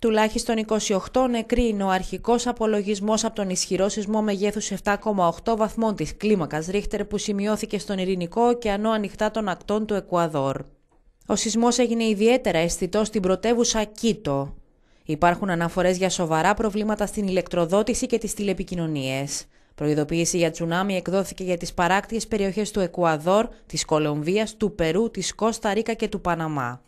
Τουλάχιστον 28 νεκροί είναι ο αρχικός απολογισμός από τον ισχυρό σεισμό μεγέθους 7,8 βαθμών της κλίμακας Ρίχτερ που σημειώθηκε στον Ειρηνικό ωκεανό ανοιχτά των ακτών του Εκουαδόρ. Ο σεισμός έγινε ιδιαίτερα αισθητός στην πρωτεύουσα Κίτο. Υπάρχουν αναφορές για σοβαρά προβλήματα στην ηλεκτροδότηση και τις τηλεπικοινωνίες. Προειδοποίηση για τσουνάμι εκδόθηκε για τις παράκτιες περιοχές του Εκουαδόρ, της Κολομβίας, του Περού, της Κώστα Ρίκα και του Παναμά.